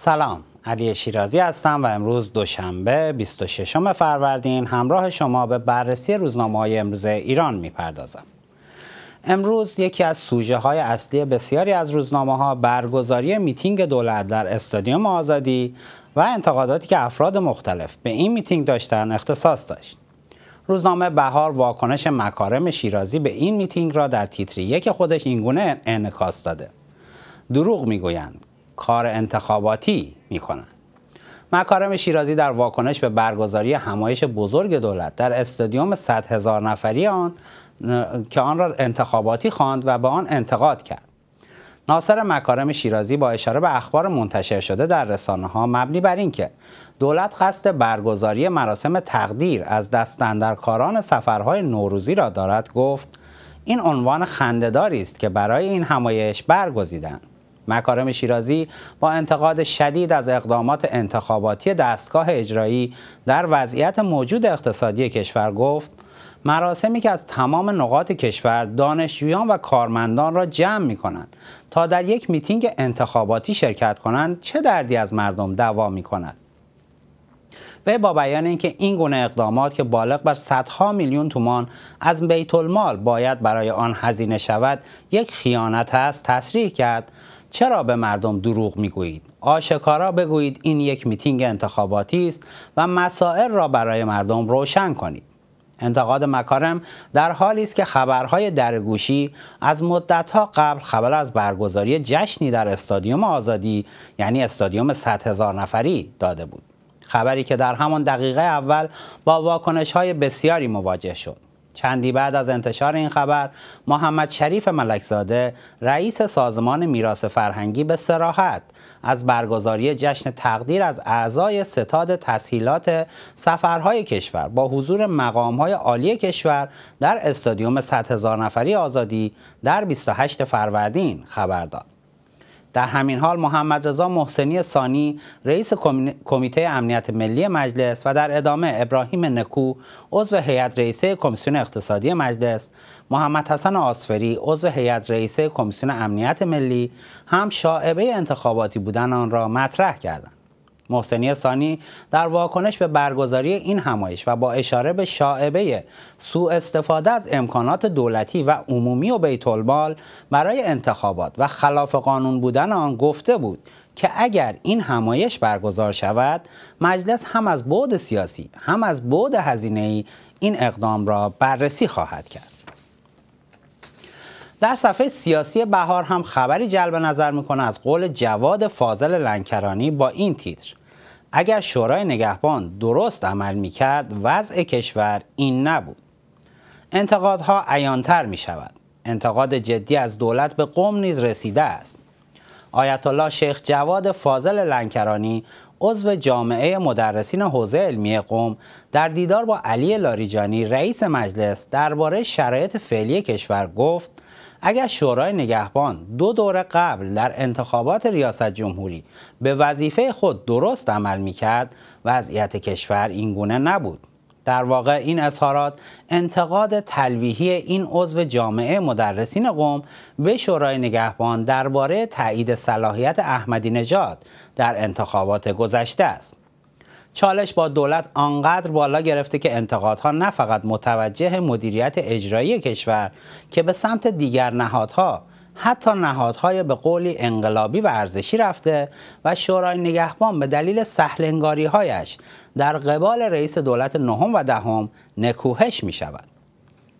سلام علی شیرازی هستم و امروز دوشنبه 26 فروردین همراه شما به بررسی روزنامه های امروز ایران میپردازم امروز یکی از سوژه های اصلی بسیاری از روزنامه ها برگزاری میتینگ دولت در استادیوم آزادی و انتقاداتی که افراد مختلف به این میتینگ داشتن اختصاص داشت روزنامه بهار واکنش مکارم شیرازی به این میتینگ را در تیتری یک خودش اینگونه انعکاس داده دروغ میگویند کار انتخاباتی میکنند مکارم شیرازی در واکنش به برگزاری همایش بزرگ دولت در استادیوم 100 هزار نفری آن که آن را انتخاباتی خواند و به آن انتقاد کرد ناصر مکارم شیرازی با اشاره به اخبار منتشر شده در رسانه ها مبنی بر اینکه دولت قصد برگزاری مراسم تقدیر از دستندرکاران سفرهای نوروزی را دارد گفت این عنوان خندهداری است که برای این همایش برگزیدند مکارم شیرازی با انتقاد شدید از اقدامات انتخاباتی دستگاه اجرایی در وضعیت موجود اقتصادی کشور گفت مراسمی که از تمام نقاط کشور دانشجویان و کارمندان را جمع می کنند تا در یک میتینگ انتخاباتی شرکت کنند چه دردی از مردم دوا می کند. وی با بیان اینکه این گونه اقدامات که بالغ بر صدها میلیون تومان از بیت المال باید برای آن هزینه شود یک خیانت است تصریح کرد چرا به مردم دروغ میگویید آشکارا بگویید این یک میتینگ انتخاباتی است و مسائل را برای مردم روشن کنید انتقاد مکارم در حالی است که خبرهای درگوشی از مدتها قبل خبر از برگزاری جشنی در استادیوم آزادی یعنی استادیوم 100 هزار نفری داده بود خبری که در همان دقیقه اول با واکنش های بسیاری مواجه شد چندی بعد از انتشار این خبر محمد شریف ملکزاده رئیس سازمان میراث فرهنگی به سراحت از برگزاری جشن تقدیر از اعضای ستاد تسهیلات سفرهای کشور با حضور مقامهای عالی کشور در استادیوم 100 هزار نفری آزادی در 28 فروردین خبر داد. در همین حال محمد رضا محسنی ثانی رئیس کمیته امنیت ملی مجلس و در ادامه ابراهیم نکو عضو هیئت رئیسه کمیسیون اقتصادی مجلس محمد حسن آسفری عضو هیئت رئیسه کمیسیون امنیت ملی هم شاعبه انتخاباتی بودن آن را مطرح کردند محسنی سانی در واکنش به برگزاری این همایش و با اشاره به شاعبه سوء استفاده از امکانات دولتی و عمومی و بیت برای انتخابات و خلاف قانون بودن آن گفته بود که اگر این همایش برگزار شود مجلس هم از بعد سیاسی هم از بعد ای این اقدام را بررسی خواهد کرد در صفحه سیاسی بهار هم خبری جلب نظر میکنه از قول جواد فاضل لنکرانی با این تیتر اگر شورای نگهبان درست عمل می کرد وضع کشور این نبود انتقادها عیانتر می شود انتقاد جدی از دولت به قوم نیز رسیده است آیت الله شیخ جواد فاضل لنکرانی عضو جامعه مدرسین حوزه علمی قوم در دیدار با علی لاریجانی رئیس مجلس درباره شرایط فعلی کشور گفت اگر شورای نگهبان دو دور قبل در انتخابات ریاست جمهوری به وظیفه خود درست عمل می کرد وضعیت کشور اینگونه نبود در واقع این اظهارات انتقاد تلویحی این عضو جامعه مدرسین قوم به شورای نگهبان درباره تایید صلاحیت احمدی نژاد در انتخابات گذشته است چالش با دولت آنقدر بالا گرفته که انتقادها نه فقط متوجه مدیریت اجرایی کشور که به سمت دیگر نهادها حتی نهادهای به قولی انقلابی و ارزشی رفته و شورای نگهبان به دلیل سهلنگاری هایش در قبال رئیس دولت نهم و دهم نکوهش می شود.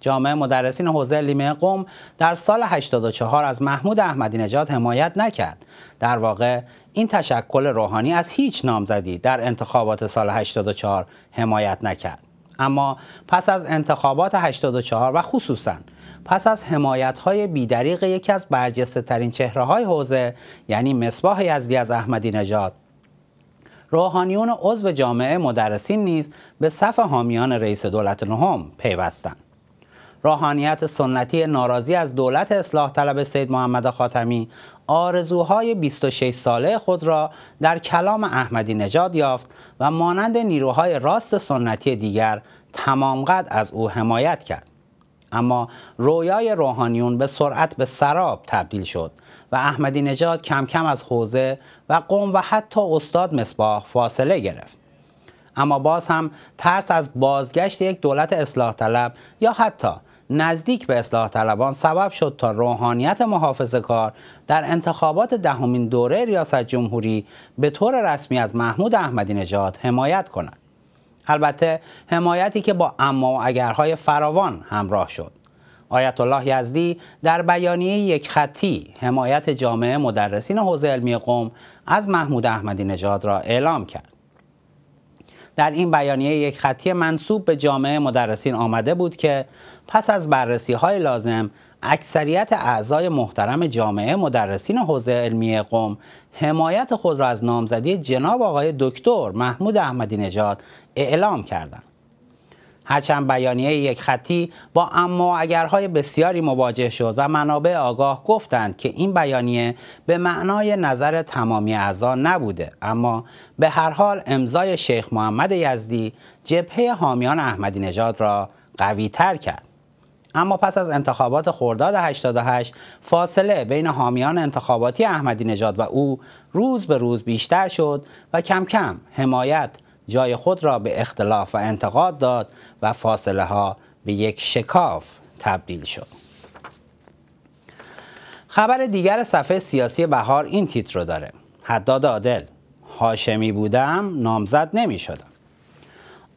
جامعه مدرسین حوزه لیمه قوم در سال 84 از محمود احمدی نژاد حمایت نکرد. در واقع این تشکل روحانی از هیچ نامزدی در انتخابات سال 84 حمایت نکرد اما پس از انتخابات 84 و خصوصا پس از حمایت های بیدریق یکی از برجسته ترین چهره های حوزه یعنی مصباح یزدی از احمدی نژاد روحانیون عضو جامعه مدرسین نیز به صف حامیان رئیس دولت نهم پیوستند روحانیت سنتی ناراضی از دولت اصلاح طلب سید محمد خاتمی آرزوهای 26 ساله خود را در کلام احمدی نژاد یافت و مانند نیروهای راست سنتی دیگر قد از او حمایت کرد. اما رویای روحانیون به سرعت به سراب تبدیل شد و احمدی نژاد کم کم از حوزه و قوم و حتی استاد مصباح فاصله گرفت. اما باز هم ترس از بازگشت یک دولت اصلاح طلب یا حتی نزدیک به اصلاح طلبان سبب شد تا روحانیت محافظ کار در انتخابات دهمین دوره ریاست جمهوری به طور رسمی از محمود احمدی نژاد حمایت کند. البته حمایتی که با اما و اگرهای فراوان همراه شد. آیت الله یزدی در بیانیه یک خطی حمایت جامعه مدرسین حوزه علمی قوم از محمود احمدی نژاد را اعلام کرد. در این بیانیه یک خطی منصوب به جامعه مدرسین آمده بود که پس از بررسی های لازم اکثریت اعضای محترم جامعه مدرسین حوزه علمی قوم حمایت خود را از نامزدی جناب آقای دکتر محمود احمدی نژاد اعلام کردند. هرچند بیانیه یک خطی با اما اگرهای بسیاری مواجه شد و منابع آگاه گفتند که این بیانیه به معنای نظر تمامی اعضا نبوده اما به هر حال امضای شیخ محمد یزدی جبهه حامیان احمدی نژاد را قوی تر کرد اما پس از انتخابات خرداد 88 فاصله بین حامیان انتخاباتی احمدی نژاد و او روز به روز بیشتر شد و کم کم حمایت جای خود را به اختلاف و انتقاد داد و فاصله ها به یک شکاف تبدیل شد خبر دیگر صفحه سیاسی بهار این تیتر رو داره حداد عادل هاشمی بودم نامزد نمی شدم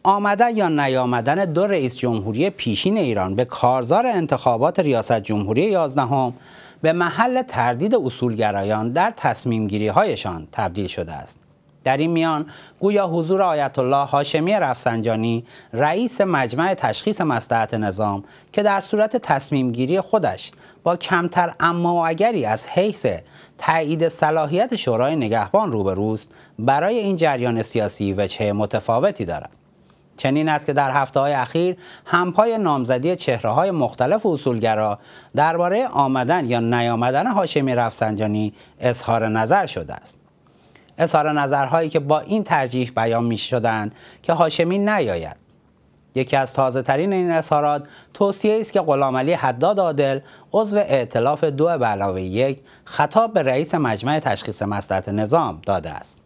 آمدن یا نیامدن دو رئیس جمهوری پیشین ایران به کارزار انتخابات ریاست جمهوری 11 هم به محل تردید اصولگرایان در تصمیم گیری هایشان تبدیل شده است در این میان گویا حضور آیت الله هاشمی رفسنجانی رئیس مجمع تشخیص مصلحت نظام که در صورت تصمیم گیری خودش با کمتر اما و اگری از حیث تایید صلاحیت شورای نگهبان روبروست برای این جریان سیاسی چه متفاوتی دارد چنین است که در هفته های اخیر همپای نامزدی چهره های مختلف اصولگرا درباره آمدن یا نیامدن هاشمی رفسنجانی اظهار نظر شده است اظهار نظرهایی که با این ترجیح بیان می شدند که هاشمی نیاید یکی از تازه ترین این اظهارات توصیه است که علی حداد عادل عضو ائتلاف دو علاوه یک خطاب به رئیس مجمع تشخیص مصلحت نظام داده است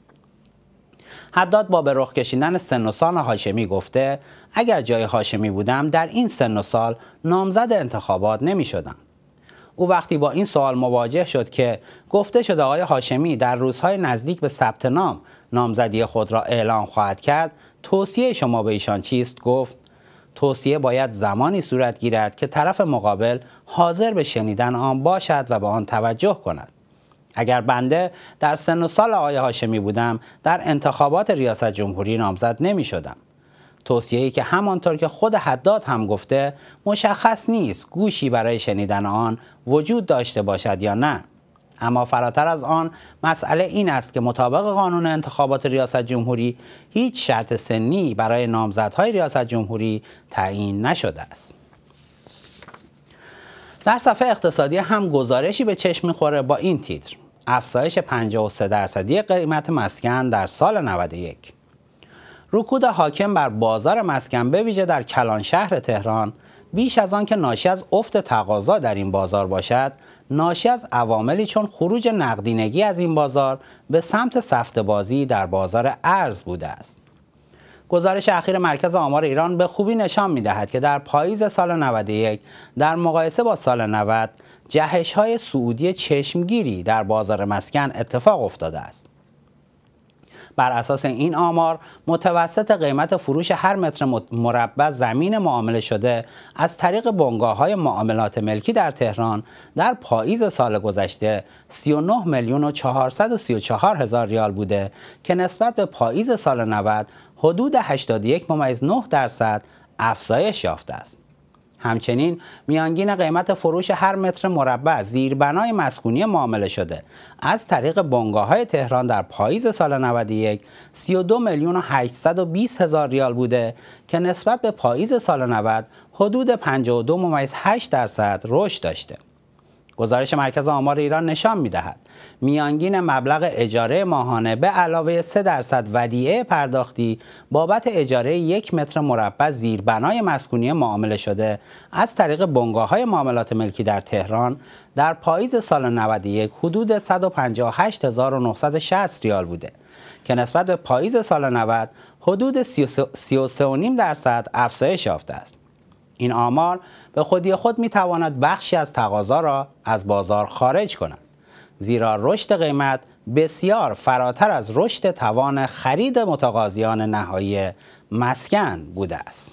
حداد با به رخ کشیدن سن و سال هاشمی گفته اگر جای هاشمی بودم در این سن و سال نامزد انتخابات نمی شدم او وقتی با این سوال مواجه شد که گفته شده آقای هاشمی در روزهای نزدیک به ثبت نام نامزدی خود را اعلام خواهد کرد توصیه شما به ایشان چیست گفت توصیه باید زمانی صورت گیرد که طرف مقابل حاضر به شنیدن آن باشد و به آن توجه کند اگر بنده در سن و سال آقای هاشمی بودم در انتخابات ریاست جمهوری نامزد نمی شدم توصیه‌ای که همانطور که خود حداد هم گفته مشخص نیست گوشی برای شنیدن آن وجود داشته باشد یا نه اما فراتر از آن مسئله این است که مطابق قانون انتخابات ریاست جمهوری هیچ شرط سنی برای نامزدهای ریاست جمهوری تعیین نشده است در صفحه اقتصادی هم گزارشی به چشم میخوره با این تیتر افزایش 53 درصدی قیمت مسکن در سال 91 رکود حاکم بر بازار مسکن به ویژه در کلان شهر تهران بیش از آن که ناشی از افت تقاضا در این بازار باشد ناشی از عواملی چون خروج نقدینگی از این بازار به سمت سفت بازی در بازار ارز بوده است گزارش اخیر مرکز آمار ایران به خوبی نشان می دهد که در پاییز سال 91 در مقایسه با سال 90 جهش های سعودی چشمگیری در بازار مسکن اتفاق افتاده است. بر اساس این آمار متوسط قیمت فروش هر متر مربع زمین معامله شده از طریق بنگاه های معاملات ملکی در تهران در پاییز سال گذشته 39 میلیون و 434 هزار ریال بوده که نسبت به پاییز سال 90 حدود 81 ممیز 9 درصد افزایش یافته است. همچنین میانگین قیمت فروش هر متر مربع زیربنای مسکونی معامله شده از طریق بنگاه های تهران در پاییز سال 91 32 میلیون و 820 هزار ریال بوده که نسبت به پاییز سال 90 حدود 52 ممیز 8 درصد رشد داشته گزارش مرکز آمار ایران نشان دهد میانگین مبلغ اجاره ماهانه به علاوه 3 درصد ودیعه پرداختی بابت اجاره یک متر مربع زیربنای مسکونی معامله شده از طریق بنگاه های معاملات ملکی در تهران در پاییز سال 91 حدود 158960 ریال بوده که نسبت به پاییز سال 90 حدود 33.5 درصد افزایش یافته است. این آمار به خودی خود می تواند بخشی از تقاضا را از بازار خارج کند زیرا رشد قیمت بسیار فراتر از رشد توان خرید متقاضیان نهایی مسکن بوده است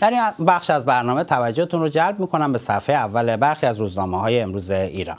در این بخش از برنامه توجهتون رو جلب میکنم به صفحه اول برخی از روزنامه های امروز ایران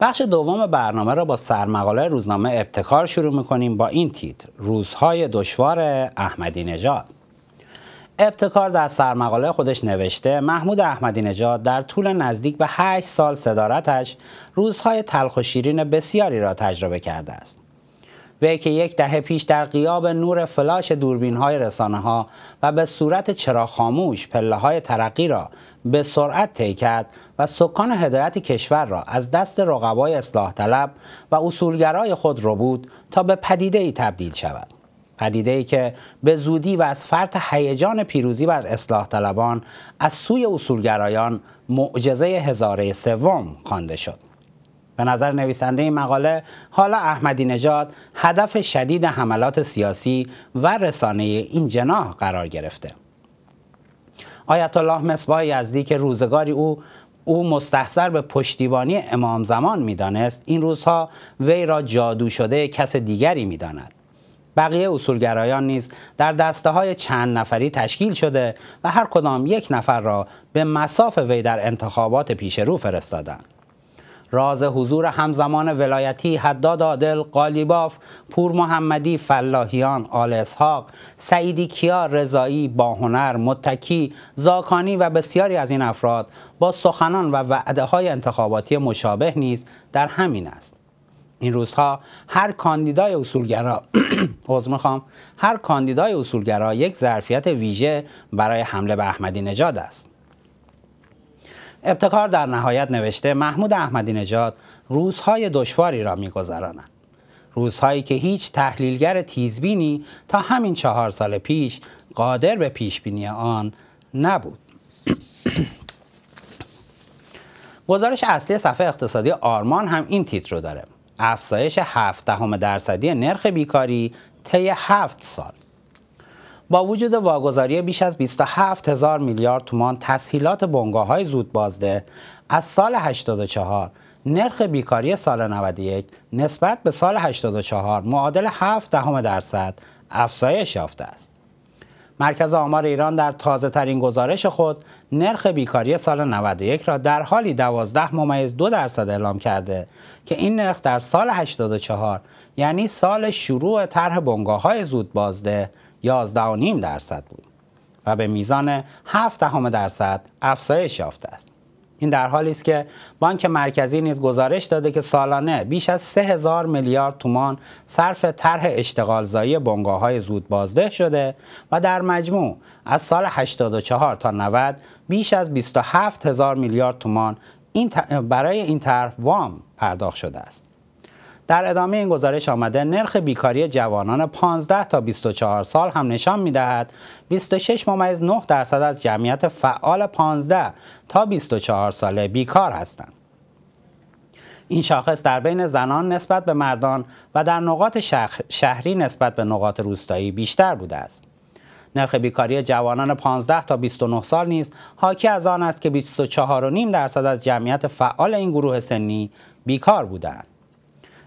بخش دوم برنامه را با سرمقاله روزنامه ابتکار شروع میکنیم با این تیتر روزهای دشوار احمدی نژاد ابتکار در سرمقاله خودش نوشته محمود احمدی نژاد در طول نزدیک به 8 سال صدارتش روزهای تلخ و شیرین بسیاری را تجربه کرده است وی که یک دهه پیش در قیاب نور فلاش دوربین های رسانه ها و به صورت چرا خاموش پله های ترقی را به سرعت طی کرد و سکان هدایت کشور را از دست رقبای اصلاح طلب و اصولگرای خود رو بود تا به پدیده ای تبدیل شود. پدیده ای که به زودی و از فرط هیجان پیروزی بر اصلاح طلبان از سوی اصولگرایان معجزه هزاره سوم خوانده شد. به نظر نویسنده این مقاله حالا احمدی نژاد هدف شدید حملات سیاسی و رسانه این جناح قرار گرفته آیت الله مصباح یزدی که روزگاری او او مستحضر به پشتیبانی امام زمان میدانست این روزها وی را جادو شده کس دیگری میداند بقیه اصولگرایان نیز در دسته های چند نفری تشکیل شده و هر کدام یک نفر را به مساف وی در انتخابات پیشرو رو فرستادند راز حضور همزمان ولایتی حداد عادل قالیباف پور محمدی فلاحیان آل اسحاق سعیدی کیا، رضایی باهنر متکی زاکانی و بسیاری از این افراد با سخنان و وعده های انتخاباتی مشابه نیز در همین است این روزها هر کاندیدای اصولگرا میخوام هر کاندیدای اصولگرا یک ظرفیت ویژه برای حمله به احمدی نژاد است ابتکار در نهایت نوشته محمود احمدی نژاد روزهای دشواری را میگذراند روزهایی که هیچ تحلیلگر تیزبینی تا همین چهار سال پیش قادر به پیشبینی آن نبود گزارش اصلی صفحه اقتصادی آرمان هم این تیتر رو داره افزایش 7 دهم درصدی نرخ بیکاری طی 7 سال با وجود واگذاری بیش از 27 هزار میلیارد تومان تسهیلات بنگاه های زود بازده از سال 84 نرخ بیکاری سال 91 نسبت به سال 84 معادل 7 دهم درصد افزایش یافته است. مرکز آمار ایران در تازه ترین گزارش خود نرخ بیکاری سال 91 را در حالی 12 ممیز 2 درصد اعلام کرده که این نرخ در سال 84 یعنی سال شروع طرح بنگاه های زود بازده 11.5 درصد بود و به میزان 7 دهم درصد افزایش یافته است. این در حالی است که بانک مرکزی نیز گزارش داده که سالانه بیش از 3000 میلیارد تومان صرف طرح اشتغالزایی بنگاه های زود بازده شده و در مجموع از سال 84 تا 90 بیش از 27 هزار میلیارد تومان برای این طرح وام پرداخت شده است. در ادامه این گزارش آمده نرخ بیکاری جوانان 15 تا 24 سال هم نشان دهد 26 ممیز 9 درصد از جمعیت فعال 15 تا 24 ساله بیکار هستند. این شاخص در بین زنان نسبت به مردان و در نقاط شهری نسبت به نقاط روستایی بیشتر بوده است. نرخ بیکاری جوانان 15 تا 29 سال نیز حاکی از آن است که 24.5 درصد از جمعیت فعال این گروه سنی بیکار بودند.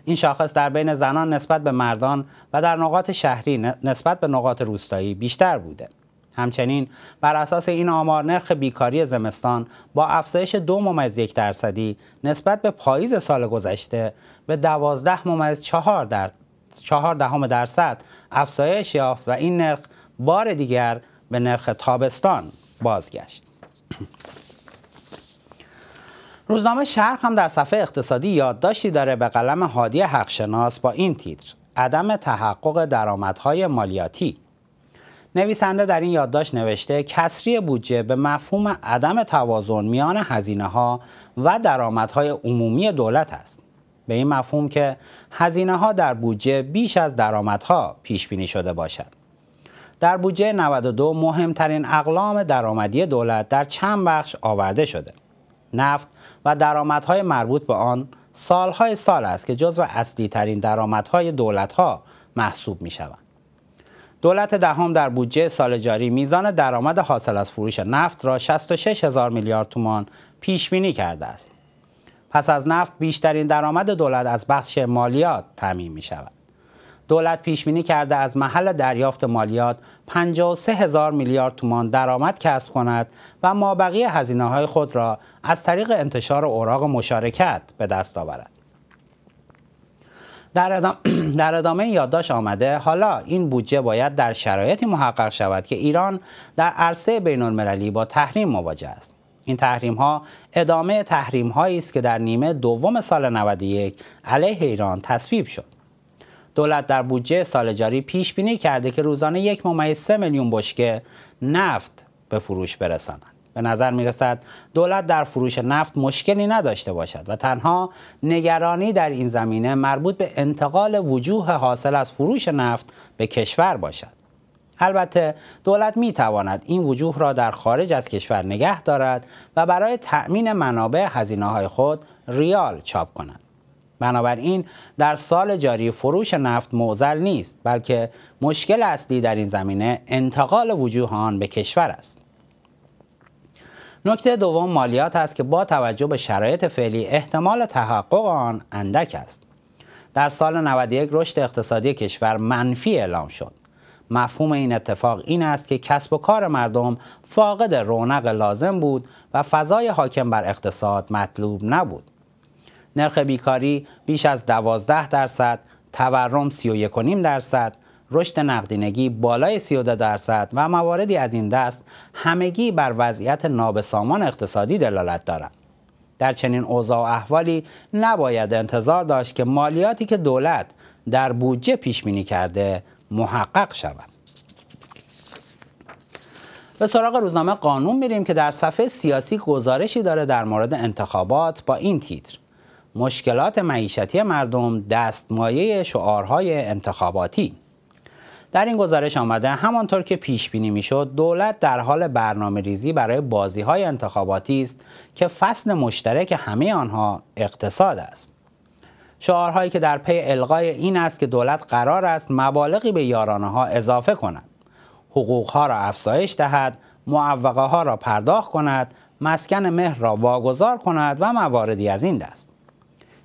این شاخص در بین زنان نسبت به مردان و در نقاط شهری نسبت به نقاط روستایی بیشتر بوده. همچنین بر اساس این آمار نرخ بیکاری زمستان با افزایش دو ممیز یک درصدی نسبت به پاییز سال گذشته به دوازده ممیز چهار, در... چهار دهم درصد افزایش یافت و این نرخ بار دیگر به نرخ تابستان بازگشت. روزنامه شرق هم در صفحه اقتصادی یادداشتی داره به قلم هادی حقشناس با این تیتر عدم تحقق درآمدهای مالیاتی نویسنده در این یادداشت نوشته کسری بودجه به مفهوم عدم توازن میان هزینه ها و درآمدهای عمومی دولت است به این مفهوم که هزینه ها در بودجه بیش از درآمدها پیش بینی شده باشد در بودجه 92 مهمترین اقلام درآمدی دولت در چند بخش آورده شده نفت و درآمدهای مربوط به آن سالهای سال است که جزو اصلی ترین درآمدهای ها محسوب می شوند. دولت دهم در بودجه سال جاری میزان درآمد حاصل از فروش نفت را 66 هزار میلیارد تومان پیش بینی کرده است. پس از نفت بیشترین درآمد دولت از بخش مالیات تعمین می شود. دولت پیش بینی کرده از محل دریافت مالیات 53 هزار میلیارد تومان درآمد کسب کند و مابقی هزینه های خود را از طریق انتشار اوراق مشارکت به دست آورد. در, ادامه یادداشت آمده حالا این بودجه باید در شرایطی محقق شود که ایران در عرصه بین المللی با تحریم مواجه است. این تحریم ها ادامه تحریم هایی است که در نیمه دوم سال 91 علیه ایران تصویب شد. دولت در بودجه سال جاری پیش بینی کرده که روزانه یک ممیز سه میلیون بشکه نفت به فروش برساند به نظر میرسد دولت در فروش نفت مشکلی نداشته باشد و تنها نگرانی در این زمینه مربوط به انتقال وجوه حاصل از فروش نفت به کشور باشد البته دولت می تواند این وجوه را در خارج از کشور نگه دارد و برای تأمین منابع هزینه های خود ریال چاپ کند بنابراین در سال جاری فروش نفت موزر نیست بلکه مشکل اصلی در این زمینه انتقال وجوه آن به کشور است نکته دوم مالیات است که با توجه به شرایط فعلی احتمال تحقق آن اندک است در سال 91 رشد اقتصادی کشور منفی اعلام شد مفهوم این اتفاق این است که کسب و کار مردم فاقد رونق لازم بود و فضای حاکم بر اقتصاد مطلوب نبود نرخ بیکاری بیش از 12 درصد، تورم 31.5 درصد، رشد نقدینگی بالای 32 درصد و مواردی از این دست همگی بر وضعیت نابسامان اقتصادی دلالت دارند. در چنین اوضاع و احوالی نباید انتظار داشت که مالیاتی که دولت در بودجه پیش بینی کرده محقق شود. به سراغ روزنامه قانون میریم که در صفحه سیاسی گزارشی داره در مورد انتخابات با این تیتر مشکلات معیشتی مردم دستمایه شعارهای انتخاباتی در این گزارش آمده همانطور که پیش بینی میشد دولت در حال برنامه ریزی برای بازی های انتخاباتی است که فصل مشترک همه آنها اقتصاد است شعارهایی که در پی القای این است که دولت قرار است مبالغی به یارانه ها اضافه کند حقوقها را افزایش دهد معوقه ها را پرداخت کند مسکن مهر را واگذار کند و مواردی از این دست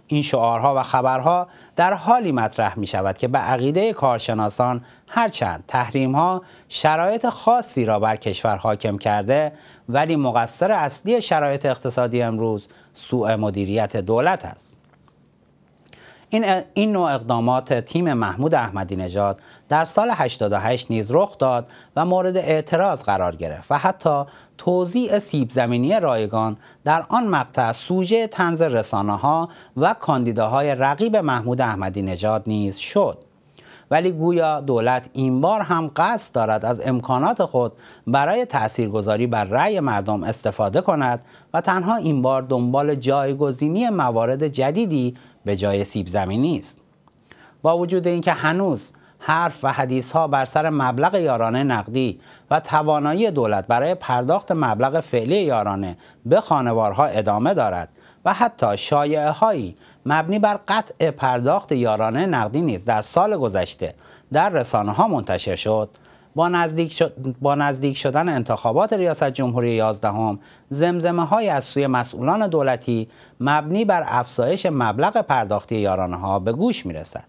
این شعارها و خبرها در حالی مطرح می شود که به عقیده کارشناسان هرچند تحریمها شرایط خاصی را بر کشور حاکم کرده ولی مقصر اصلی شرایط اقتصادی امروز سوء مدیریت دولت است. این, این نوع اقدامات تیم محمود احمدی نژاد در سال 88 نیز رخ داد و مورد اعتراض قرار گرفت و حتی توزیع سیب زمینی رایگان در آن مقطع سوژه تنز رسانه ها و کاندیداهای رقیب محمود احمدی نژاد نیز شد ولی گویا دولت این بار هم قصد دارد از امکانات خود برای تاثیرگذاری بر رأی مردم استفاده کند و تنها این بار دنبال جایگزینی موارد جدیدی به جای سیب زمینی است با وجود اینکه هنوز حرف و حدیث ها بر سر مبلغ یارانه نقدی و توانایی دولت برای پرداخت مبلغ فعلی یارانه به خانوارها ادامه دارد و حتی شایعه هایی مبنی بر قطع پرداخت یارانه نقدی نیز در سال گذشته در رسانه ها منتشر شد با نزدیک, با نزدیک شدن انتخابات ریاست جمهوری 11 هم زمزمه های از سوی مسئولان دولتی مبنی بر افزایش مبلغ پرداختی یارانه ها به گوش می رسد.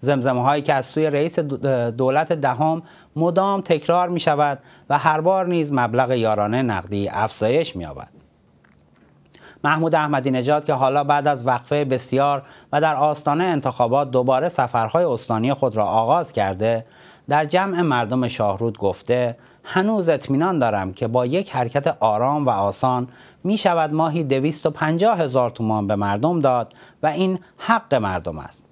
زمزمه هایی که از سوی رئیس دولت دهم مدام تکرار می شود و هر بار نیز مبلغ یارانه نقدی افزایش می یابد. محمود احمدی نژاد که حالا بعد از وقفه بسیار و در آستانه انتخابات دوباره سفرهای استانی خود را آغاز کرده در جمع مردم شاهرود گفته هنوز اطمینان دارم که با یک حرکت آرام و آسان می شود ماهی 250 هزار تومان به مردم داد و این حق مردم است.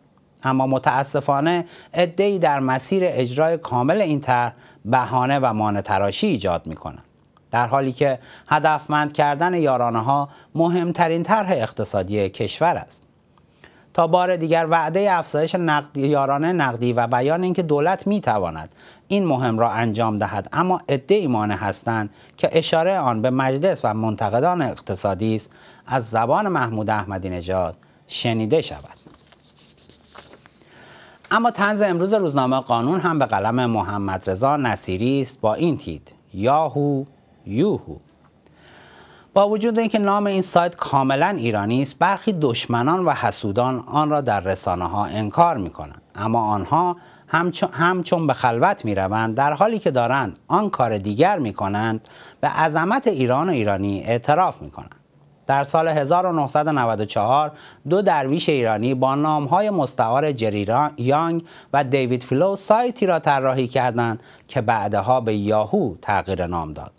اما متاسفانه ادهی در مسیر اجرای کامل این طرح بهانه و مانه تراشی ایجاد می کنند. در حالی که هدفمند کردن یارانه ها مهمترین طرح اقتصادی کشور است تا بار دیگر وعده افزایش نقد یارانه نقدی و بیان اینکه دولت می تواند این مهم را انجام دهد اما عده ایمانه هستند که اشاره آن به مجلس و منتقدان اقتصادی است از زبان محمود احمدی نژاد شنیده شود اما تنز امروز روزنامه قانون هم به قلم محمد رضا نصیری است با این تیت یاهو یوهو با وجود اینکه نام این سایت کاملا ایرانی است برخی دشمنان و حسودان آن را در رسانه ها انکار می کنند اما آنها همچون, به خلوت می روند در حالی که دارند آن کار دیگر می کنند به عظمت ایران و ایرانی اعتراف می کنند در سال 1994 دو درویش ایرانی با نامهای مستعار جری یانگ و دیوید فلو سایتی را طراحی کردند که بعدها به یاهو تغییر نام داد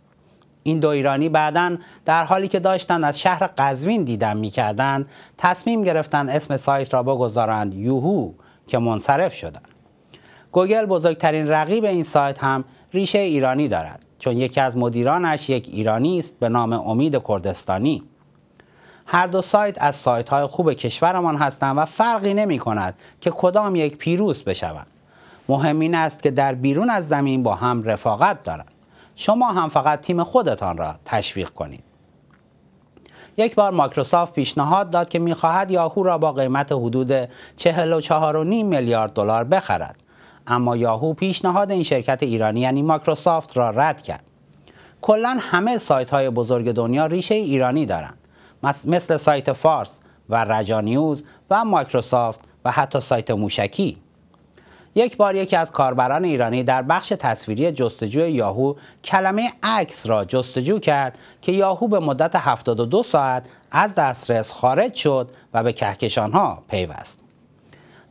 این دو ایرانی بعدا در حالی که داشتند از شهر قزوین دیدن میکردند تصمیم گرفتند اسم سایت را بگذارند یوهو که منصرف شدند گوگل بزرگترین رقیب این سایت هم ریشه ایرانی دارد چون یکی از مدیرانش یک ایرانی است به نام امید کردستانی هر دو سایت از سایت های خوب کشورمان هستند و فرقی نمی کند که کدام یک پیروز بشوند مهم این است که در بیرون از زمین با هم رفاقت دارند شما هم فقط تیم خودتان را تشویق کنید. یک بار مایکروسافت پیشنهاد داد که میخواهد یاهو را با قیمت حدود 44.5 میلیارد دلار بخرد اما یاهو پیشنهاد این شرکت ایرانی یعنی مایکروسافت را رد کرد کلا همه سایت های بزرگ دنیا ریشه ایرانی دارند مثل سایت فارس و رجا نیوز و مایکروسافت و حتی سایت موشکی یک بار یکی از کاربران ایرانی در بخش تصویری جستجوی یاهو کلمه عکس را جستجو کرد که یاهو به مدت 72 ساعت از دسترس خارج شد و به کهکشانها پیوست.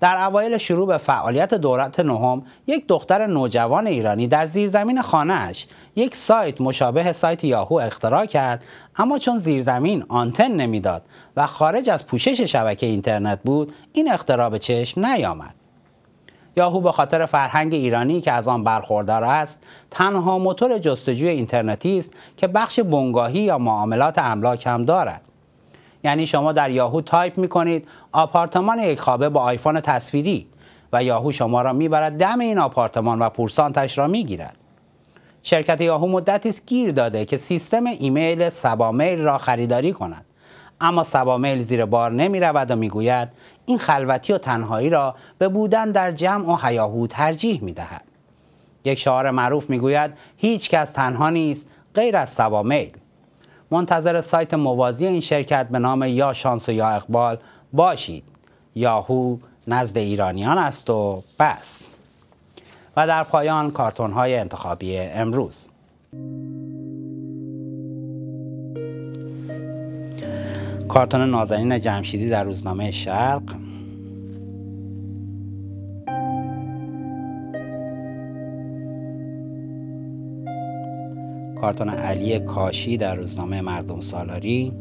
در اوایل شروع به فعالیت دولت نهم یک دختر نوجوان ایرانی در زیرزمین خانهش یک سایت مشابه سایت یاهو اختراع کرد اما چون زیرزمین آنتن نمیداد و خارج از پوشش شبکه اینترنت بود این اختراع به چشم نیامد یاهو به خاطر فرهنگ ایرانی که از آن برخوردار است تنها موتور جستجوی اینترنتی است که بخش بنگاهی یا معاملات املاک هم دارد یعنی شما در یاهو تایپ می کنید آپارتمان یک خوابه با آیفون تصویری و یاهو شما را میبرد دم این آپارتمان و پورسانتش را میگیرد شرکت یاهو مدتی است گیر داده که سیستم ایمیل سبامیل را خریداری کند اما سبامیل زیر بار نمی رود و می گوید این خلوتی و تنهایی را به بودن در جمع و حیاهو ترجیح می دهد. یک شعار معروف می گوید هیچ کس تنها نیست غیر از سبامیل. منتظر سایت موازی این شرکت به نام یا شانس و یا اقبال باشید. یاهو نزد ایرانیان است و بس. و در پایان کارتون های انتخابی امروز. کارتون نازنین جمشیدی در روزنامه شرق کارتون علی کاشی در روزنامه مردم سالاری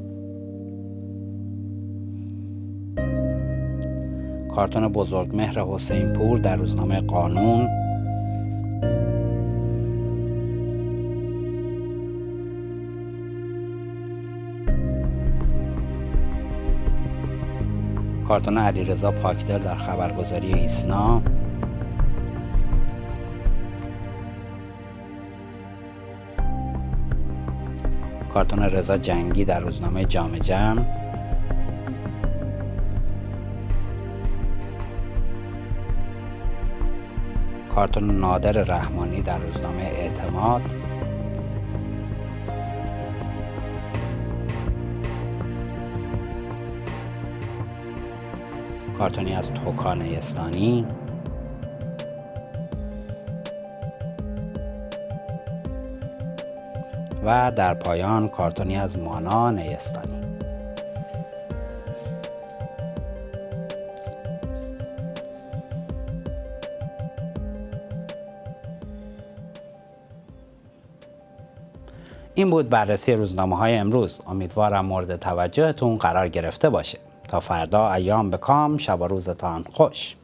کارتون بزرگمهر حسین پور در روزنامه قانون کارتون علیرضا پاکدار در خبرگزاری ایسنا کارتون رضا جنگی در روزنامه جام جم کارتون نادر رحمانی در روزنامه اعتماد کارتونی از توکان استانی و در پایان کارتونی از مانا نیستانی این بود بررسی روزنامه های امروز امیدوارم مورد توجهتون قرار گرفته باشه تا فردا ایام بکام شب و روزتان خوش